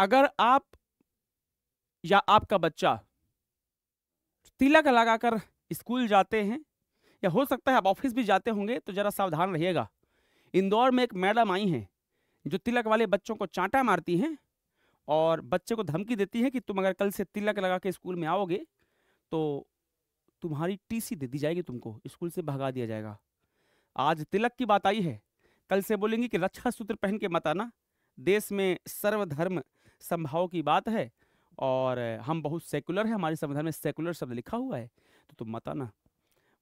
अगर आप या आपका बच्चा तिलक लगाकर स्कूल जाते हैं या हो सकता है आप ऑफिस भी जाते होंगे तो ज़रा सावधान रहिएगा इंदौर में एक मैडम आई हैं जो तिलक वाले बच्चों को चांटा मारती हैं और बच्चे को धमकी देती हैं कि तुम अगर कल से तिलक लगा के स्कूल में आओगे तो तुम्हारी टीसी दे दी जाएगी तुमको स्कूल से भगा दिया जाएगा आज तिलक की बात आई है कल से बोलेंगी कि रक्षा सूत्र पहन के मत आना देश में सर्वधर्म संभाव की बात है और हम बहुत सेकुलर है हमारे संविधान में सेकुलर शब्द लिखा हुआ है तो तुम मत आना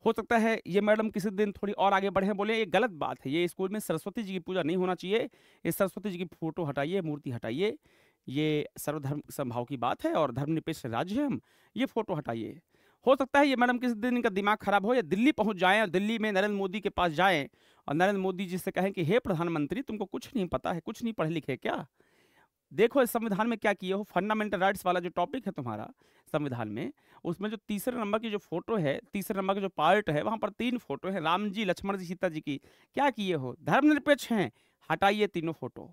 हो सकता है ये मैडम किसी दिन थोड़ी और आगे बढ़े बोले ये गलत बात है ये स्कूल में सरस्वती जी की पूजा नहीं होना चाहिए ये सरस्वती जी की फोटो हटाइए मूर्ति हटाइए ये सर्वधर्म संभाव की बात है और धर्मनिरपेक्ष राज्य है हम ये फोटो हटाइए हो सकता है ये मैडम किसी दिन इनका दिमाग खराब हो या दिल्ली पहुंच जाएं और दिल्ली में नरेंद्र मोदी के पास जाएं और नरेंद्र मोदी जी से कहें कि हे प्रधानमंत्री तुमको कुछ नहीं पता है कुछ नहीं पढ़े लिखे क्या देखो इस संविधान में क्या किए हो फंडामेंटल राइट्स वाला जो टॉपिक है तुम्हारा संविधान में उसमें जो तीसरे नंबर की जो फोटो है तीसरे नंबर का जो पार्ट है वहाँ पर तीन फोटो है राम जी लक्ष्मण जी सीता जी की क्या किए हो धर्मनिरपेक्ष हैं हटाइए तीनों फोटो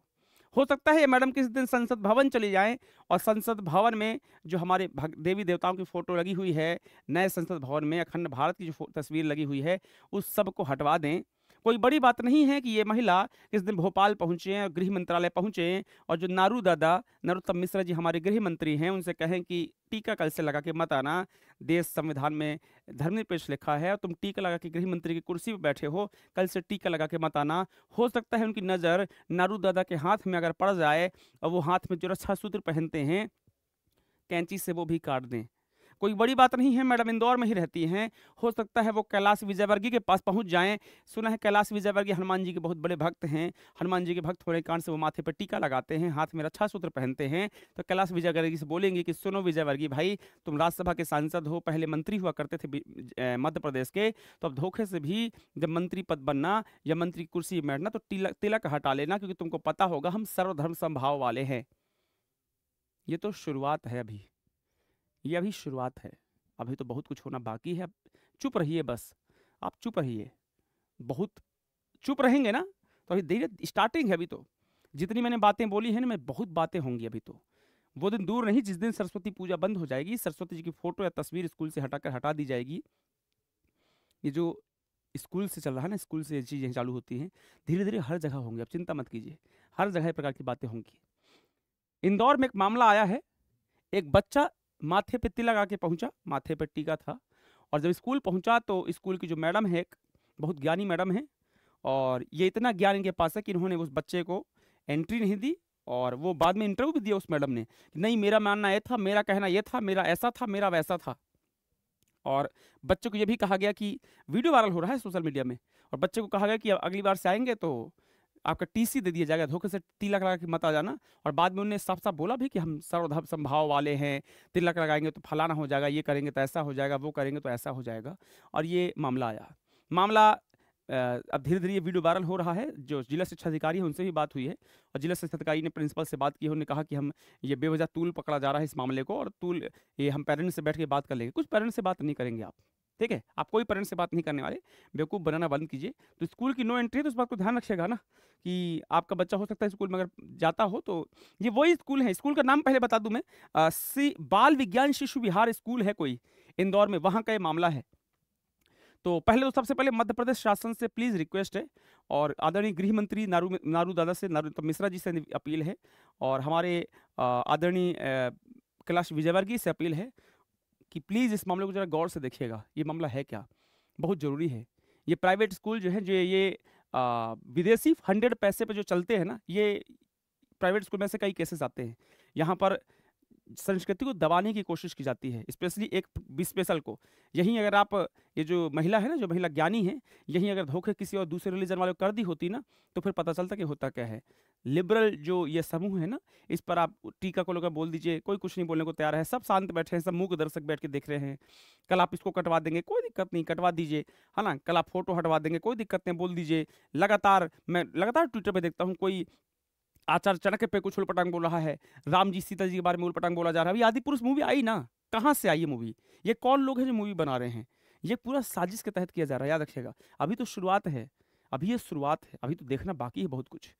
हो सकता है मैडम किसी दिन संसद भवन चले जाएं और संसद भवन में जो हमारे देवी देवताओं की फोटो लगी हुई है नए संसद भवन में अखंड भारत की जो तस्वीर लगी हुई है उस सब को हटवा दें कोई बड़ी बात नहीं है कि ये महिला इस दिन भोपाल पहुंचे और गृह मंत्रालय पहुंचे और जो नारू दादा नरोत्तम मिश्रा जी हमारे गृह मंत्री हैं उनसे कहें कि टीका कल से लगा के मत आना देश संविधान में धर्मनिरपेक्ष लिखा है और तुम टीका लगा के गृह मंत्री की कुर्सी पर बैठे हो कल से टीका लगा के मत आना हो सकता है उनकी नज़र नारू दादा के हाथ में अगर पड़ जाए और वो हाथ में जो रक्षा सूत्र पहनते हैं कैंची से वो भी काट दें कोई बड़ी बात नहीं है मैडम इंदौर में ही रहती हैं हो सकता है वो कैलाश विजयवर्गीय के पास पहुंच जाएं सुना है कैलाश विजयवर्गीय हनुमान जी के बहुत बड़े भक्त हैं हनुमान जी के भक्त होने के कारण से वो माथे पर टीका लगाते हैं हाथ में रक्षा सूत्र पहनते हैं तो कैलाश विजयवर्गीय से बोलेंगे कि सुनो विजयवर्गीय भाई तुम राज्यसभा के सांसद हो पहले मंत्री हुआ करते थे मध्य प्रदेश के तो अब धोखे से भी जब मंत्री पद बनना या मंत्री कुर्सी बैठना तो तिलक हटा लेना क्योंकि तुमको पता होगा हम सर्वधर्म संभाव वाले हैं ये तो शुरुआत है अभी ये अभी शुरुआत है अभी तो बहुत कुछ होना बाकी है चुप रहिए बस आप चुप रहिए बहुत चुप रहेंगे ना तो अभी धीरे स्टार्टिंग है अभी तो जितनी मैंने बातें बोली है ना मैं बहुत बातें होंगी अभी तो वो दिन दूर नहीं जिस दिन सरस्वती पूजा बंद हो जाएगी सरस्वती जी की फोटो या तस्वीर स्कूल से हटाकर हटा दी जाएगी ये जो स्कूल से चल रहा है ना स्कूल से ये चीज़ें चालू होती हैं धीरे धीरे हर जगह होंगी अब चिंता मत कीजिए हर जगह प्रकार की बातें होंगी इंदौर में एक मामला आया है एक बच्चा माथे पे तिलक आके पहुंचा माथे पे टीका था और जब स्कूल पहुंचा तो स्कूल की जो मैडम है एक बहुत ज्ञानी मैडम है और ये इतना ज्ञान इनके पास है कि इन्होंने उस बच्चे को एंट्री नहीं दी और वो बाद में इंटरव्यू भी दिया उस मैडम ने नहीं मेरा मानना ये था मेरा कहना ये था मेरा ऐसा था मेरा वैसा था और बच्चे को ये भी कहा गया कि वीडियो वायरल हो रहा है सोशल मीडिया में और बच्चे को कहा गया कि अगली बार से आएंगे तो आपका टीसी दे दिया जाएगा धोखे से तिलक लगा के मत आ जाना और बाद में उन्होंने साफ साफ बोला भी कि हम सर्वधर्म संभाव वाले हैं तिलक लगाएंगे तो फलाना हो जाएगा ये करेंगे तो ऐसा हो जाएगा वो करेंगे तो ऐसा हो जाएगा और ये मामला आया मामला अब धीरे धीरे ये वीडियो वायरल हो रहा है जो जिला शिक्षा अधिकारी है उनसे भी बात हुई है और जिला शिक्षा अधिकारी ने प्रिंसिपल से बात की है उन्होंने कहा कि हम ये बेवजह तूल पकड़ा जा रहा है इस मामले को और तूल ये हम पेरेंट्स से बैठ के बात कर लेंगे कुछ पेरेंट्स से बात नहीं करेंगे आप ठीक है आप कोई पेरेंट्स से बात नहीं करने वाले बेवकूफ़ बनाना बंद कीजिए तो स्कूल की नो एंट्री है तो इस बात को ध्यान रखिएगा ना कि आपका बच्चा हो सकता है स्कूल में अगर जाता हो तो ये वही स्कूल है स्कूल का नाम पहले बता दूँ मैं सी बाल विज्ञान शिशु विहार स्कूल है कोई इंदौर में वहाँ का ये मामला है तो पहले तो सबसे पहले मध्य प्रदेश शासन से प्लीज़ रिक्वेस्ट है और आदरणीय गृह मंत्री नारू नारू दादा से नारू तो मिश्रा जी से अपील है और हमारे आदरणीय कैलाश विजयवर्गीय से अपील है कि प्लीज़ इस मामले को ज़रा गौर से देखिएगा ये मामला है क्या बहुत ज़रूरी है ये प्राइवेट स्कूल जो है जो ये आ, विदेशी हंड्रेड पैसे पे जो चलते हैं ना ये प्राइवेट स्कूल में से कई केसेस आते हैं यहाँ पर संस्कृति को दबाने की कोशिश की जाती है स्पेशली एक स्पेशल को यहीं अगर आप ये जो महिला है ना जो महिला ज्ञानी है यहीं अगर धोखे किसी और दूसरे रिलीजन वाले कर दी होती ना तो फिर पता चलता कि होता क्या है लिबरल जो ये समूह है ना इस पर आप टीका को लोग बोल दीजिए कोई कुछ नहीं बोलने को तैयार है सब शांत बैठे हैं सब मुख दर्शक बैठ के देख रहे हैं कल आप इसको कटवा देंगे कोई दिक्कत नहीं कटवा दीजिए है ना कल आप फोटो हटवा देंगे कोई दिक्कत नहीं बोल दीजिए लगातार मैं लगातार ट्विटर पर देखता हूँ कोई आचार्य चाणक्य पे कुछ उलपटांग बोल रहा है राम जी सीता जी के बारे में उलपटांग बोला जा रहा है आदि पुरुष मूवी आई ना कहाँ से आई ये मूवी ये कौन लोग हैं जो मूवी बना रहे हैं ये पूरा साजिश के तहत किया जा रहा है याद रखिएगा अभी तो शुरुआत है अभी ये शुरुआत है अभी तो देखना बाकी है बहुत कुछ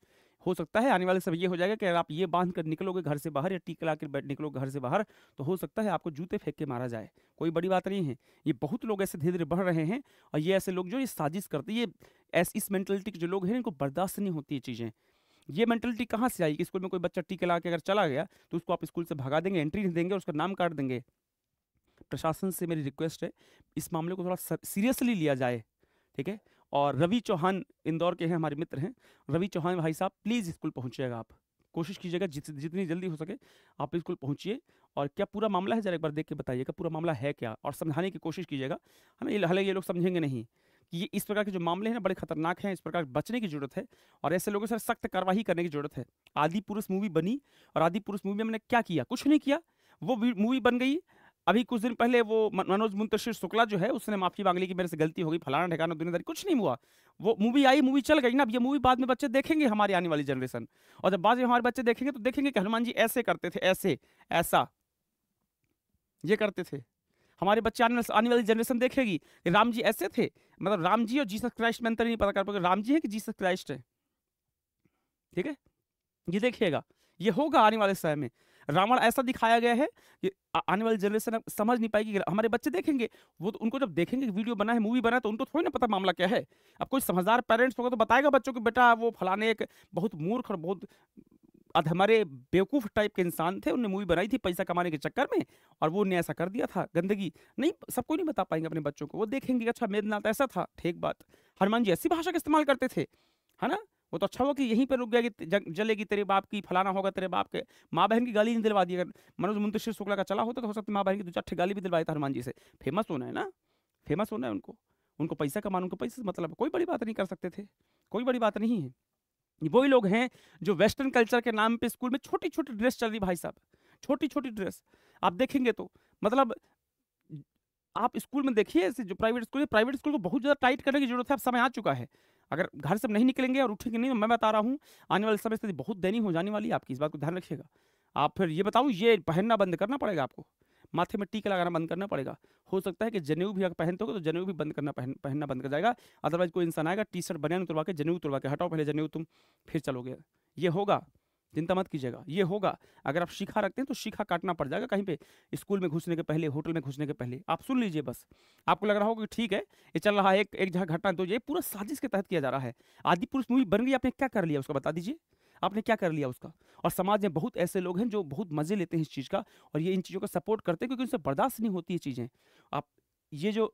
हो सकता है आने वाले समय ये हो जाएगा कि अगर आप ये बांध कर निकलोगे घर से बाहर या टीक ला कर निकलोगे घर से बाहर तो हो सकता है आपको जूते फेंक के मारा जाए कोई बड़ी बात नहीं है ये बहुत लोग ऐसे धीरे धीरे बढ़ रहे हैं और ये ऐसे लोग जो ये साजिश करते ये इस मेंटेलिटी के जो लोग हैं इनको बर्दाश्त नहीं होती ये चीज़ें ये मेंटलिटी कहाँ से आई कि स्कूल में कोई बच्चा टीके ला के अगर चला गया तो उसको आप स्कूल से भगा देंगे एंट्री नहीं देंगे और उसका नाम काट देंगे प्रशासन से मेरी रिक्वेस्ट है इस मामले को थोड़ा सीरियसली लिया जाए ठीक है और रवि चौहान इंदौर के हैं हमारे मित्र हैं रवि चौहान भाई साहब प्लीज़ स्कूल पहुँचिएगा आप कोशिश कीजिएगा जित जितनी जल्दी हो सके आप स्कूल पहुँचिए और क्या पूरा मामला है जरा एक बार देख के बताइएगा पूरा मामला है क्या और समझाने की कोशिश कीजिएगा हमें हालांकि ये लोग समझेंगे नहीं कि ये इस प्रकार के जो मामले हैं ना बड़े खतरनाक हैं इस प्रकार बचने की जरूरत है और ऐसे लोगों से सख्त कार्रवाई करने की जरूरत है आदि पुरुष मूवी बनी और आदि पुरुष मूवी में हमने क्या किया कुछ नहीं किया वो मूवी बन गई अभी कुछ दिन पहले वो मनोज मुंतशिर शुक्ला जो है उसने माफी मांग ली कि मेरे से गलती हो गई फलाना ठिकाना दुनियादारी कुछ नहीं हुआ वो मूवी आई मूवी चल गई ना अब ये मूवी बाद में बच्चे देखेंगे हमारी आने वाली जनरेशन और जब बाद में हमारे बच्चे देखेंगे तो देखेंगे कि हनुमान जी ऐसे करते थे ऐसे ऐसा ये करते थे हमारे बच्चे आने आने वाली जनरेशन देखेगी कि राम जी ऐसे थे मतलब राम जी और जीसस क्राइस्ट में अंतर नहीं पता कर पाओगे राम जी है कि जीसस क्राइस्ट है ठीक है ये देखिएगा ये होगा आने वाले समय में रावण ऐसा दिखाया गया है कि आने वाली जनरेशन समझ नहीं पाएगी हमारे बच्चे देखेंगे वो तो उनको जब देखेंगे वीडियो बना है मूवी बना है तो उनको थोड़ी ना पता मामला क्या है अब कोई समझदार पेरेंट्स होगा तो बताएगा बच्चों को बेटा वो फलाने एक बहुत मूर्ख और बहुत हमारे बेवकूफ़ टाइप के इंसान थे उनने मूवी बनाई थी पैसा कमाने के चक्कर में और वो उनने ऐसा कर दिया था गंदगी नहीं सबको नहीं बता पाएंगे अपने बच्चों को वो देखेंगे अच्छा मेदनाथ तो ऐसा था ठीक बात हनुमान जी ऐसी भाषा का इस्तेमाल करते थे है ना वो तो अच्छा हो कि यहीं पर रुक गया कि जलेगी तेरे बाप की फलाना होगा तेरे बाप के माँ बहन की गाली नहीं दिलवा दी अगर मनोज मुंतशिर शुक्ला का चला होता तो हो सकता माँ बहन की दो चार गाली भी दिलवाई था हनुमान जी से फेमस होना है ना फेमस होना है उनको उनको पैसा कमाना उनको पैसे मतलब कोई बड़ी बात नहीं कर सकते थे कोई बड़ी बात नहीं है वही लोग हैं जो वेस्टर्न कल्चर के नाम पे स्कूल में छोटी छोटी ड्रेस चल रही भाई साहब छोटी छोटी ड्रेस आप देखेंगे तो मतलब आप स्कूल में देखिए जो प्राइवेट स्कूल है प्राइवेट स्कूल को बहुत ज़्यादा टाइट करने की जरूरत है अब समय आ चुका है अगर घर से नहीं निकलेंगे और उठेंगे नहीं तो मैं बता रहा हूँ आने वाले समय स्थिति बहुत दैनी हो जाने वाली है आपकी इस बात को ध्यान रखिएगा आप फिर ये बताऊँ ये पहनना बंद करना पड़ेगा आपको माथे में टीका लगाना बंद करना पड़ेगा हो सकता है कि जनेऊ भी अगर पहनते हो तो जनेऊ भी बंद करना पहन पहनना बंद कर जाएगा अदरवाइज कोई इंसान आएगा टी शर्ट बनियान उतरवा के जनेऊ उतरवा के हटाओ पहले जनेऊ तुम फिर चलोगे ये होगा चिंता मत कीजिएगा ये होगा अगर आप शिखा रखते हैं तो शिखा काटना पड़ जाएगा कहीं पे स्कूल में घुसने के पहले होटल में घुसने के पहले आप सुन लीजिए बस आपको लग रहा होगा कि ठीक है ये चल रहा है एक एक जहाँ घटना तो ये पूरा साजिश के तहत किया जा रहा है आदि पुरुष मूवी बन गई आपने क्या कर लिया उसका बता दीजिए आपने क्या कर लिया उसका और समाज में बहुत ऐसे लोग हैं जो बहुत मज़े लेते हैं इस चीज़ का और ये इन चीज़ों का सपोर्ट करते हैं क्योंकि उनसे बर्दाश्त नहीं होती ये चीज़ें आप ये जो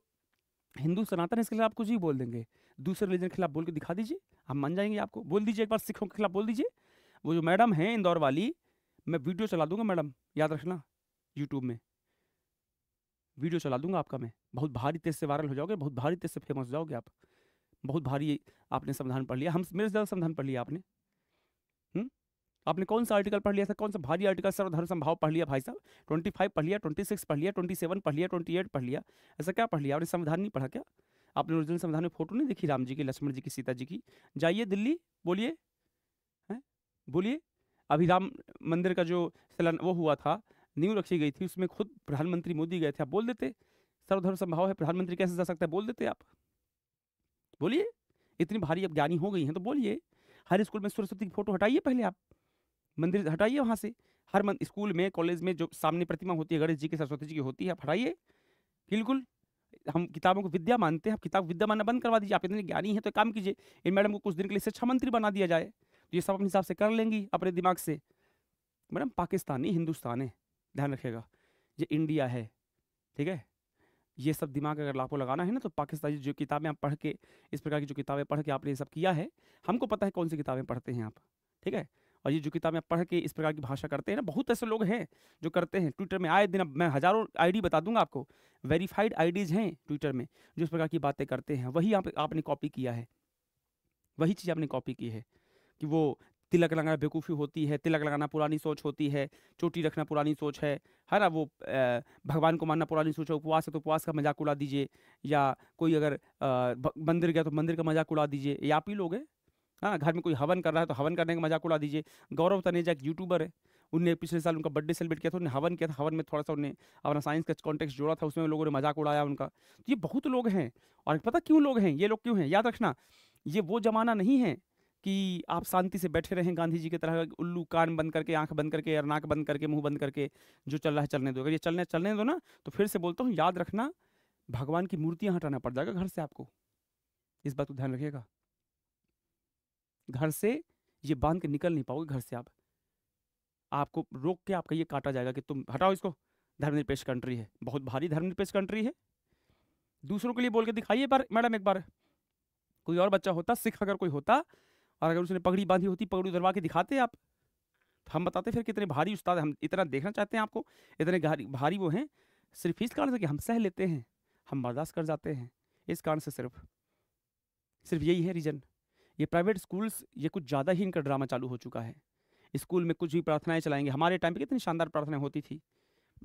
हिंदू सनातन है इसके खिलाफ कुछ ही बोल देंगे दूसरे रिलीजन के खिलाफ बोल के दिखा दीजिए हम मन जाएंगे आपको बोल दीजिए एक बार सिखों के खिलाफ बोल दीजिए वो जो मैडम है इंदौर वाली मैं वीडियो चला दूंगा मैडम याद रखना यूट्यूब में वीडियो चला दूंगा आपका मैं बहुत भारी तेज से वायरल हो जाओगे बहुत भारी तेज से फेमस हो जाओगे आप बहुत भारी आपने संविधान पढ़ लिया हम मेरे से ज़्यादा संविधान पढ़ लिया आपने आपने कौन सा आर्टिकल पढ़ लिया सर कौन सा भारी आर्टिकल सर्वधर्म संभाव पढ़ लिया भाई साहब ट्वेंटी फाइव पढ़ लिया ट्वेंटी सिक्स पढ़ लिया ट्वेंटी सेवन पढ़ लिया ट्वेंटी एट पढ़ लिया ऐसा क्या पढ़ लिया आपने संविधान नहीं पढ़ा क्या आपने ओरिजिनल संविधान में फोटो नहीं देखी राम जी की लक्ष्मण जी की सीता जी की जाइए दिल्ली बोलिए बोलिए अभी राम मंदिर का जो चलन वो हुआ था न्यू रखी गई थी उसमें खुद प्रधानमंत्री मोदी गए थे आप बोल देते सर्वधर्म संभाव है प्रधानमंत्री कैसे जा सकता है बोल देते आप बोलिए इतनी भारी अब ज्ञानी हो गई हैं तो बोलिए हर स्कूल में सरस्वती की फोटो हटाइए पहले आप मंदिर हटाइए वहाँ से हर मंदिर स्कूल में कॉलेज में जो सामने प्रतिमा होती है गणेश जी की सरस्वती जी की होती है आप हटाइए बिल्कुल हम किताबों को विद्या मानते हैं आप किताब विद्या मानना बंद करवा दीजिए आप इतने ज्ञानी हैं तो काम कीजिए इन मैडम को कुछ दिन के लिए शिक्षा मंत्री बना दिया जाए तो ये सब अपने हिसाब से कर लेंगी अपने दिमाग से मैडम पाकिस्तानी हिंदुस्तान है ध्यान रखेगा ये इंडिया है ठीक है ये सब दिमाग अगर आपको लगाना है ना तो पाकिस्तानी जो किताबें आप पढ़ के इस प्रकार की जो किताबें पढ़ के आपने ये सब किया है हमको पता है कौन सी किताबें पढ़ते हैं आप ठीक है और ये जो किताबें आप पढ़ के इस प्रकार की भाषा करते हैं ना बहुत ऐसे लोग हैं जो करते हैं ट्विटर में आए दिन अब मैं हज़ारों आईडी बता दूंगा आपको वेरीफाइड आईडीज़ हैं ट्विटर में जो इस प्रकार की बातें करते हैं वही आप, आपने कॉपी किया है वही चीज़ आपने कॉपी की है कि वो तिलक लगाना बेवकूफ़ी होती है तिलक लगाना पुरानी सोच होती है चोटी रखना पुरानी सोच है है ना वो भगवान को मानना पुरानी सोच है उपवास है तो उपवास का मजाक उड़ा दीजिए या कोई अगर मंदिर गया तो मंदिर का मजाक उड़ा दीजिए या आप ही लोग हैं हाँ घर में कोई हवन कर रहा है तो हवन करने का मजाक उड़ा दीजिए गौरव तनेजा एक यूट्यूबर है उनने पिछले साल उनका बर्थडे सेलिब्रेट किया था उन्हें हवन किया था हवन में थोड़ा सा उन्हें अपना साइंस का कॉन्टेक्स्ट जोड़ा था उसमें लोगों ने मजाक उड़ाया उनका तो ये बहुत लोग हैं और पता क्यों लोग हैं ये लोग क्यों हैं याद रखना ये वो ज़माना नहीं है कि आप शांति से बैठे रहें गांधी जी की तरह उल्लू कान बंद करके आंख बंद करके और नाक बंद करके मुंह बंद करके जो चल रहा है चलने दो अगर ये चलने चलने दो ना तो फिर से बोलता हूँ याद रखना भगवान की मूर्तियाँ हटाना पड़ जाएगा घर से आपको इस बात को ध्यान रखिएगा घर से ये बांध के निकल नहीं पाओगे घर से आप आपको रोक के आपका ये काटा जाएगा कि तुम हटाओ इसको धर्मनिरपेक्ष कंट्री है बहुत भारी धर्मनिरपेक्ष कंट्री है दूसरों के लिए बोल के दिखाइए पर मैडम एक बार कोई और बच्चा होता सिख अगर कोई होता और अगर उसने पगड़ी बांधी होती पगड़ी उधरवा के दिखाते आप तो हम बताते फिर कितने भारी उस्ताद हम इतना देखना चाहते हैं आपको इतने भारी वो हैं सिर्फ इस कारण से कि हम सह लेते हैं हम बर्दाश्त कर जाते हैं इस कारण से सिर्फ सिर्फ यही है रीज़न ये प्राइवेट स्कूल्स ये कुछ ज़्यादा ही इनका ड्रामा चालू हो चुका है स्कूल में कुछ भी प्रार्थनाएं चलाएंगे हमारे टाइम पे कितनी शानदार प्रार्थनाएं होती थी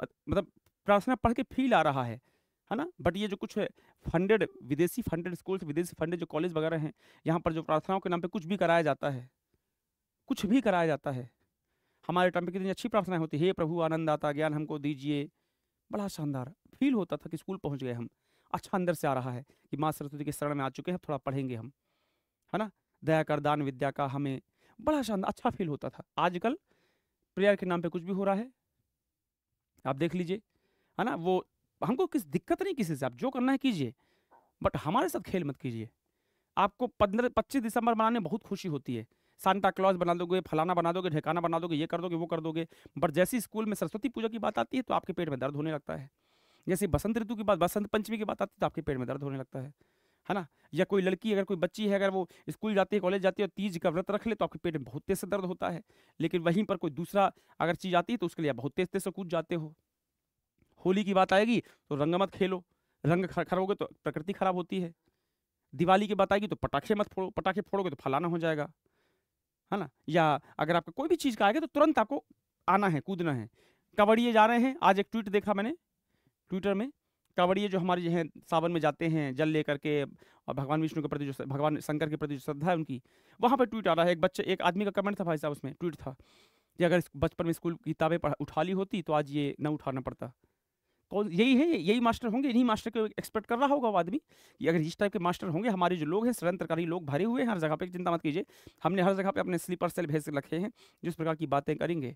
मतलब प्रार्थना पढ़ के फील आ रहा है है ना बट ये जो कुछ फंडेड विदेशी फंडेड स्कूल्स विदेशी फंडेड जो कॉलेज वगैरह हैं यहाँ पर जो प्रार्थनाओं के नाम पर कुछ भी कराया जाता है कुछ भी कराया जाता है हमारे टाइम पर कितनी अच्छी प्रार्थनाएं होती है प्रभु आनंद आता ज्ञान हमको दीजिए बड़ा शानदार फील होता था कि स्कूल पहुँच गए हम अच्छा अंदर से आ रहा है कि माँ सरस्वती के शरण में आ चुके हैं थोड़ा पढ़ेंगे हम है ना दया कर दान विद्या का हमें बड़ा शानदार अच्छा फील होता था आजकल प्रेयर के नाम पे कुछ भी हो रहा है आप देख लीजिए है ना वो हमको किस दिक्कत नहीं किसी से आप जो करना है कीजिए बट हमारे साथ खेल मत कीजिए आपको पंद्रह पच्चीस दिसंबर मनाने बहुत खुशी होती है सांता क्लॉज बना दोगे फलाना बना दोगे ढेकाना बना दोगे ये कर दोगे वो कर दोगे बट जैसी स्कूल में सरस्वती पूजा की बात आती है तो आपके पेट में दर्द होने लगता है जैसे बसंत ऋतु की बात बसंत पंचमी की बात आती है तो आपके पेट में दर्द होने लगता है है ना या कोई लड़की अगर कोई बच्ची है अगर वो स्कूल जाती है कॉलेज जाती है और तीज का व्रत रख ले तो आपके पेट में बहुत तेज से दर्द होता है लेकिन वहीं पर कोई दूसरा अगर चीज़ आती है तो उसके लिए आप बहुत तेज तेज से कूद जाते हो होली की बात आएगी तो रंग मत खेलो रंग खरोगे तो प्रकृति खराब होती है दिवाली की बात आएगी तो पटाखे मत फोड़ो पटाखे फोड़ोगे तो फलाना हो जाएगा है ना या अगर आपका कोई भी चीज़ का आएगा तो तुरंत आपको आना है कूदना है कबड्डी जा रहे हैं आज एक ट्वीट देखा मैंने ट्विटर में कांवड़िए जो हमारे जो हैं सावन में जाते हैं जल लेकर के और भगवान विष्णु के प्रति जो भगवान शंकर के प्रति जो श्रद्धा है उनकी वहाँ पर ट्वीट आ रहा है एक बच्चे एक आदमी का कमेंट था भाई साहब उसमें ट्वीट था कि अगर बचपन में स्कूल किताबें पढ़ा उठा ली होती तो आज ये न उठाना पड़ता कौन यही है यही मास्टर होंगे इन्हीं मास्टर को एक्सपेक्ट कर रहा होगा वो आदमी कि अगर इस टाइप के मास्टर होंगे हमारे जो लोग हैं षडयंत्रकारी लोग भरे हुए हैं हर जगह पर चिंता मत कीजिए हमने हर जगह पर अपने स्लीपर सेल भेज रखे हैं जिस प्रकार की बातें करेंगे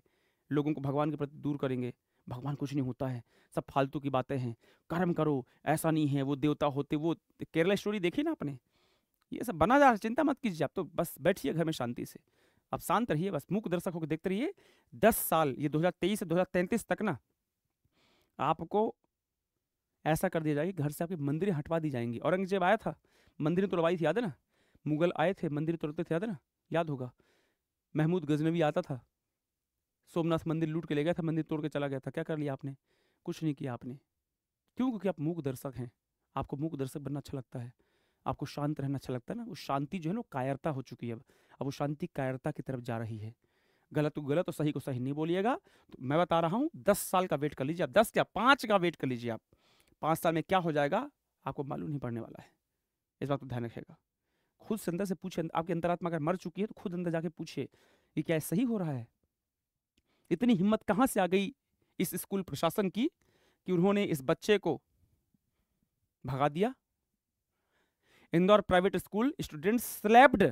लोगों को भगवान के प्रति दूर करेंगे भगवान कुछ नहीं होता है सब फालतू की बातें हैं कर्म करो ऐसा नहीं है वो देवता होते वो केरला स्टोरी देखी ना आपने ये सब बना जा रहा चिंता मत कीजिए आप तो बस बैठिए घर में शांति से आप शांत रहिए बस मुख दर्शक होकर देखते रहिए दस साल ये दो से दो तक ना आपको ऐसा कर दिया जाएगा घर से आपकी मंदिर हटवा दी जाएंगी औरंगजेब आया था मंदिर तोड़वाई थी याद है ना मुगल आए थे मंदिर तोड़ते थे याद है ना याद होगा महमूद गजनवी आता था सोमनाथ मंदिर लूट के ले गया था मंदिर तोड़ के चला गया था क्या कर लिया आपने कुछ नहीं किया आपने क्यों क्योंकि आप मूक दर्शक हैं आपको मूक दर्शक बनना अच्छा लगता है आपको शांत रहना अच्छा लगता है ना वो शांति जो है ना कायरता हो चुकी है अब अब वो शांति कायरता की तरफ जा रही है गलत को तो गलत और सही को सही नहीं बोलिएगा तो मैं बता रहा हूँ दस साल का वेट कर लीजिए आप दस या पाँच का वेट कर लीजिए आप पाँच साल में क्या हो जाएगा आपको मालूम नहीं पड़ने वाला है इस बात को ध्यान रखेगा खुद से अंदर से पूछे आपकी अंतरात्मा अगर मर चुकी है तो खुद अंदर जाके पूछिए ये क्या सही हो रहा है इतनी हिम्मत कहाँ से आ गई इस स्कूल प्रशासन की कि उन्होंने इस बच्चे को भगा दिया Indore private school student slapped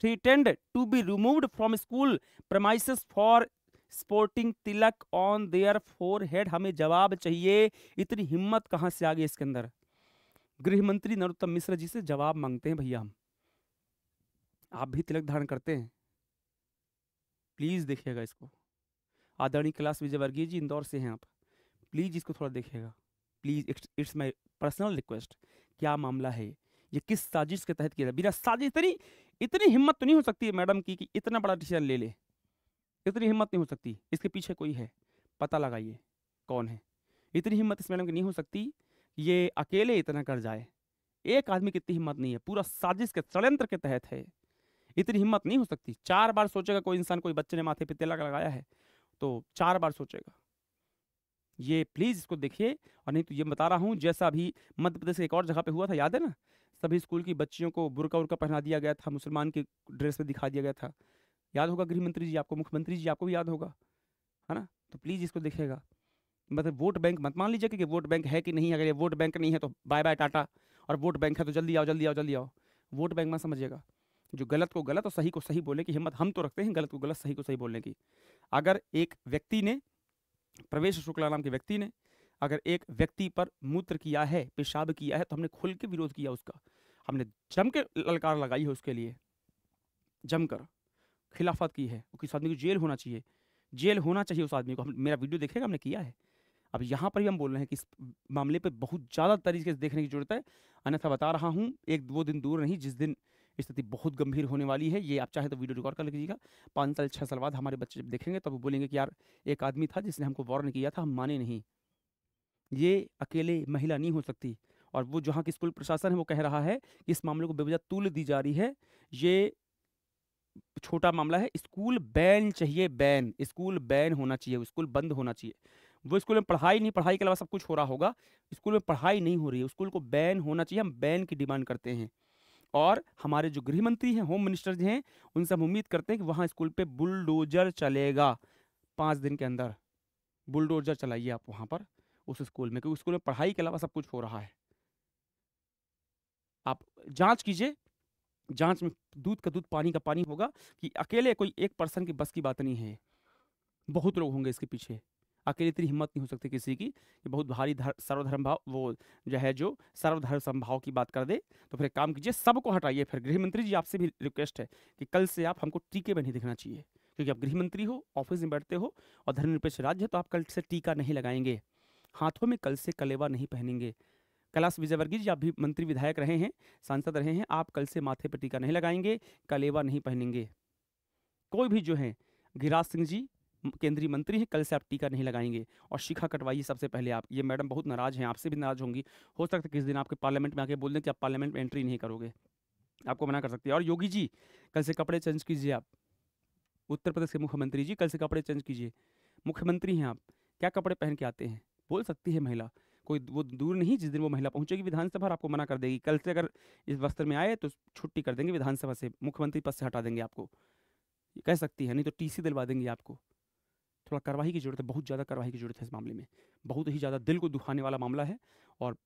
threatened to be removed from school promise for sporting tilak on their forehead हमें जवाब चाहिए इतनी हिम्मत कहाँ से आ गई इसके अंदर गृह मंत्री नरोत्तम मिश्र जी से जवाब मांगते हैं भैया हम आप भी तिलक धारण करते हैं प्लीज देखिएगा इसको आदरणीय कैलाश विजयवर्गीय जी इंदौर से हैं आप प्लीज़ इसको थोड़ा देखिएगा please it's it's my personal request क्या मामला है ये किस साजिश के तहत किया जाए बिना साजिश इतनी इतनी हिम्मत तो नहीं हो सकती है मैडम की कि इतना बड़ा डिसीजन ले ले इतनी हिम्मत नहीं हो सकती इसके पीछे कोई है पता लगाइए कौन है इतनी हिम्मत इस मैडम की नहीं हो सकती ये अकेले इतना कर जाए एक आदमी की इतनी हिम्मत नहीं है पूरा साजिश के षडयंत्र के तहत है इतनी हिम्मत नहीं हो सकती चार बार सोचेगा कोई इंसान कोई बच्चे ने माथे पे तिलक लगाया है तो चार बार सोचेगा ये प्लीज़ इसको देखिए और नहीं तो ये बता रहा हूँ जैसा अभी मध्य प्रदेश के एक और जगह पे हुआ था याद है ना सभी स्कूल की बच्चियों को बुरका उर्का पहना दिया गया था मुसलमान के ड्रेस में दिखा दिया गया था याद होगा गृह मंत्री जी आपको मुख्यमंत्री जी आपको भी याद होगा है ना तो प्लीज़ इसको देखिएगा मतलब वोट बैंक मत मान लीजिए कि वोट बैंक है कि नहीं अगर ये वोट बैंक नहीं है तो बाय बाय टाटा और वोट बैंक है तो जल्दी आओ जल्दी आओ जल्दी आओ वोट बैंक मत समझिएगा जो गलत को गलत और सही को सही बोलने की हिम्मत हम तो रखते हैं गलत को गलत सही को सही बोलने की अगर एक व्यक्ति ने प्रवेश शुक्ला नाम के व्यक्ति ने अगर एक व्यक्ति पर मूत्र किया है पेशाब किया है तो हमने खुल के विरोध किया उसका हमने जम के ललकार लगाई है उसके लिए जमकर खिलाफत की है उस आदमी को जेल होना चाहिए जेल होना चाहिए उस आदमी को हम मेरा वीडियो देखेगा हमने किया है अब यहाँ पर भी हम बोल रहे हैं कि इस मामले पर बहुत ज़्यादा तरीके से देखने की जरूरत है अन्यथा बता रहा हूँ एक दो दिन दूर नहीं जिस दिन स्थिति बहुत गंभीर होने वाली है ये आप चाहे तो वीडियो रिकॉर्ड कर लीजिएगा पाँच साल छः साल बाद हमारे बच्चे जब देखेंगे तब तो बोलेंगे कि यार एक आदमी था जिसने हमको वार्न किया था हम माने नहीं ये अकेले महिला नहीं हो सकती और वो जहाँ की स्कूल प्रशासन है वो कह रहा है कि इस मामले को बेवजह तूल दी जा रही है ये छोटा मामला है स्कूल बैन चाहिए बैन स्कूल बैन होना चाहिए स्कूल बंद होना चाहिए वो स्कूल में पढ़ाई नहीं पढ़ाई के अलावा सब कुछ हो रहा होगा स्कूल में पढ़ाई नहीं हो रही है स्कूल को बैन होना चाहिए हम बैन की डिमांड करते हैं और हमारे जो गृह मंत्री हैं होम मिनिस्टर जी हैं उनसे हम उम्मीद करते हैं कि वहाँ स्कूल पे बुलडोजर चलेगा पाँच दिन के अंदर बुलडोजर चलाइए आप वहाँ पर उस स्कूल में क्योंकि स्कूल में पढ़ाई के अलावा सब कुछ हो रहा है आप जांच कीजिए जांच में दूध का दूध पानी का पानी होगा कि अकेले कोई एक पर्सन की बस की बात नहीं है बहुत लोग होंगे इसके पीछे अकेले इतनी हिम्मत नहीं हो सकती किसी की कि बहुत भारी सर्वधर्म भाव वो जो है जो सर्वधर्म संभाव की बात कर दे तो फिर काम कीजिए सबको हटाइए फिर गृह मंत्री जी आपसे भी रिक्वेस्ट है कि कल से आप हमको टीके में नहीं दिखना चाहिए क्योंकि आप गृह मंत्री हो ऑफिस में बैठते हो और धर्मनिरपेक्ष राज्य है तो आप कल से टीका नहीं लगाएंगे हाथों में कल से कलेवा नहीं पहनेंगे कैलाश विजयवर्गीय जी आप भी मंत्री विधायक रहे हैं सांसद रहे हैं आप कल से माथे पर टीका नहीं लगाएंगे कलेवा नहीं पहनेंगे कोई भी जो है गिरिराज सिंह जी केंद्रीय मंत्री हैं कल से आप टीका नहीं लगाएंगे और शिखा कटवाइए सबसे पहले आप ये मैडम बहुत नाराज़ हैं आपसे भी नाराज़ होंगी हो सकता है किस दिन आपके पार्लियामेंट में आके बोल दें कि आप पार्लियामेंट में एंट्री नहीं करोगे आपको मना कर सकती है और योगी जी कल से कपड़े चेंज कीजिए आप उत्तर प्रदेश के मुख्यमंत्री जी कल से कपड़े चेंज कीजिए मुख्यमंत्री हैं आप क्या कपड़े पहन के आते हैं बोल सकती है महिला कोई वो दूर नहीं जिस दिन वो महिला पहुंचेगी विधानसभा आपको मना कर देगी कल से अगर इस वस्त्र में आए तो छुट्टी कर देंगे विधानसभा से मुख्यमंत्री पद से हटा देंगे आपको कह सकती है नहीं तो टीसी दिलवा देंगे आपको थोड़ा कार्रवाई की जरूरत है बहुत ज़्यादा कार्रवाई की जरूरत है इस मामले में बहुत ही ज़्यादा दिल को दुखाने वाला मामला है और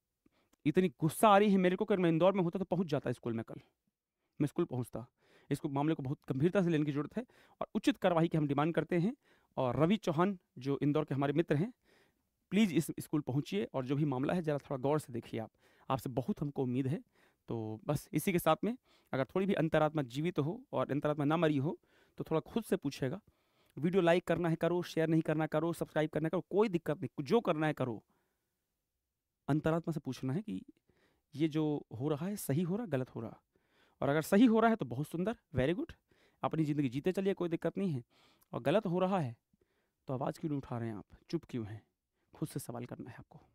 इतनी गुस्सा आ रही है मेरे को कि मैं इंदौर में होता तो पहुँच जाता स्कूल में कल मैं स्कूल पहुँचता इसको मामले को बहुत गंभीरता से लेने की जरूरत है और उचित कार्रवाई की हम डिमांड करते हैं और रवि चौहान जो इंदौर के हमारे मित्र हैं प्लीज़ इस स्कूल पहुँचिए और जो भी मामला है ज़रा थोड़ा गौर से देखिए आप आपसे बहुत हमको उम्मीद है तो बस इसी के साथ में अगर थोड़ी भी अंतरात्मा जीवित हो और अंतरात्मा ना मरी हो तो थोड़ा खुद से पूछेगा वीडियो लाइक करना है करो शेयर नहीं करना करो सब्सक्राइब करना करो कोई दिक्कत नहीं जो करना है करो अंतरात्मा से पूछना है कि ये जो हो रहा है सही हो रहा गलत हो रहा और अगर सही हो रहा है तो बहुत सुंदर वेरी गुड अपनी ज़िंदगी जीते चलिए कोई दिक्कत नहीं है और गलत हो रहा है तो आवाज़ क्यों नहीं उठा रहे हैं आप चुप क्यों हैं खुद से सवाल करना है आपको